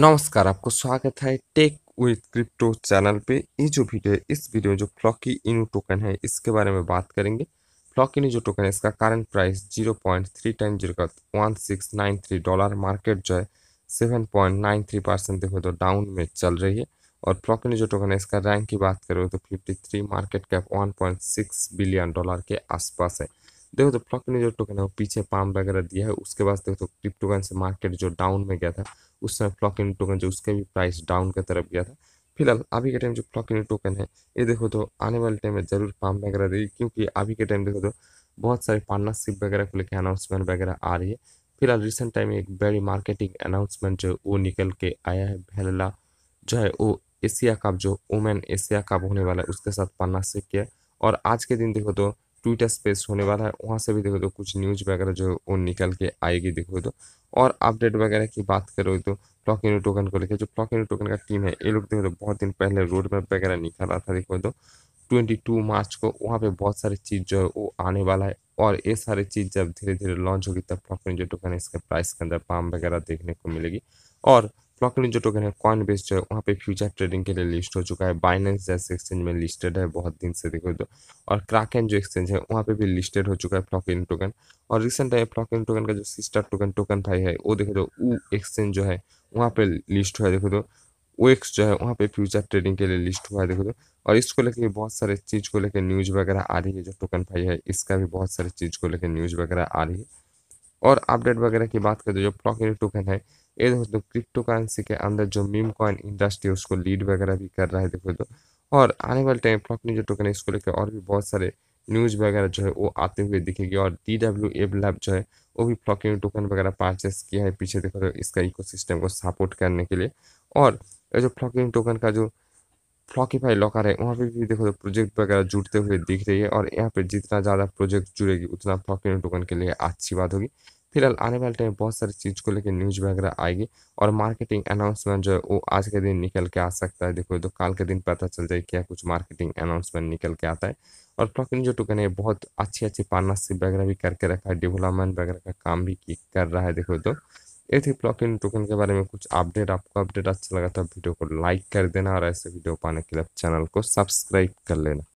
नमस्कार आपको स्वागत है टेक विथ क्रिप्टो चैनल पे ये जो वीडियो है इस वीडियो में जो फ्लॉकी इनू टोकन है इसके बारे में बात करेंगे फ्लॉकी इनू जो टोकन है इसका current price zero point three time zero का one six nine three dollar market जो है seven point nine three percent देखो तो डाउन में चल रही है और फ्लॉकी इनू जो टोकन है इसका रैंक की बात करें तो fifty three market cap one point six billion dollar के आसपास है देखो तो फ्लॉक ने जो टोकन है वो पीछे पाम वगैरह दिया है उसके बाद देखो तो क्रिप्टो से मार्केट जो डाउन में गया था उस समय फ्लॉक इन टोकन जो उसके भी प्राइस डाउन की तरफ गया था फिलहाल अभी के टाइम जो फ्लॉक इन टोकन है ये देखो तो आने वाले टाइम में जरूर पाम वगैरह देगी क्योंकि अभी के टाइम देखो तो बहुत सारे पार्टनरशिप वगैरह को लेकर अनाउंसमेंट वगैरह आ रही है फिलहाल रिसेंट टाइम एक बड़ी मार्केटिंग अनाउंसमेंट जो वो निकल के आया है भेलला जो है वो एशिया कप जो वुमेन एशिया कप होने वाला है उसके साथ पार्टनरशिप किया और आज के दिन देखो तो ट्विटर स्पेस होने वाला है वहाँ से भी देखो तो कुछ न्यूज वगैरह जो वो निकल के आएगी देखो तो और अपडेट वगैरह की बात करो तो फ्लॉकिनो टोकन को लेकर जो इन टोकन का टीम है ये लोग देखो तो बहुत दिन पहले रोड मैप वगैरह निकल रहा था देखो तो ट्वेंटी टू मार्च को वहाँ पे बहुत सारी चीज़ जो है वो आने वाला है और ये सारी चीज़ जब धीरे धीरे लॉन्च होगी तब फ्लॉकिनो जो टोकन है इसके प्राइस के अंदर पाम वगैरह देखने को मिलेगी और ब्लॉकचेन जो टोकन है कॉइन बेस्ड है वहाँ पे फ्यूचर ट्रेडिंग के लिए लिस्ट हो चुका है बाइनेंस जैसे एक्सचेंज में लिस्टेड है बहुत दिन से देखो तो और क्राकेन जो एक्सचेंज है वहाँ पे भी लिस्टेड हो चुका है फ्लॉकिन टोकन और रिसेंट है फ्लॉकिन टोकन का जो सिस्टर टोकन टोकन फाइव है वो देखो तो वो एक्सचेंज जो है वहाँ पे लिस्ट हुआ है देखो तो एक्स जो है वहाँ पे फ्यूचर ट्रेडिंग के लिए लिस्ट हुआ है देखो तो और इसको लेके बहुत सारे चीज़ को लेकर न्यूज़ वगैरह आ रही है जो टोकन फाई है इसका भी बहुत सारे चीज़ को लेकर न्यूज़ वगैरह आ रही है और अपडेट वगैरह की बात करें तो जो फ्लॉकिन टोकन है ये देखो तो क्रिप्टो करेंसी के अंदर जो मीम कॉइन इंडस्ट्री उसको लीड वगैरह भी कर रहा है देखो तो और आने वाले टाइम फ्लॉक जो टोकन है इसको लेकर और भी बहुत सारे न्यूज वगैरह जो है वो आते हुए दिखेगी और डी डब्ल्यू एब लैब जो है वो भी फ्लॉकिंग टोकन वगैरह परचेस किया है पीछे देखो तो इसका इकोसिस्टम को सपोर्ट करने के लिए और जो फ्लॉकिंग टोकन का जो फ्लॉकीफाई लॉकर है वहाँ पे भी देखो तो प्रोजेक्ट वगैरह जुड़ते हुए दिख रही है और यहाँ पे जितना ज़्यादा प्रोजेक्ट जुड़ेगी उतना फ्लॉकिंग टोकन के लिए अच्छी बात होगी फिलहाल आने वाले टाइम बहुत सारी चीज़ को लेकर न्यूज वगैरह आएगी और मार्केटिंग अनाउंसमेंट जो है वो आज के दिन निकल के आ सकता है देखो तो कल के दिन पता चल जाए क्या कुछ मार्केटिंग अनाउंसमेंट निकल के आता है और टॉकिंग जो टोकन है बहुत अच्छी अच्छी पार्टनरशिप वगैरह भी करके रखा है डेवलपमेंट वगैरह का काम भी कर रहा है देखो तो ये थी इन टोकन के बारे में कुछ अपडेट आपको अपडेट अच्छा लगा था तो वीडियो को लाइक कर देना और ऐसे वीडियो पाने के लिए चैनल को सब्सक्राइब कर लेना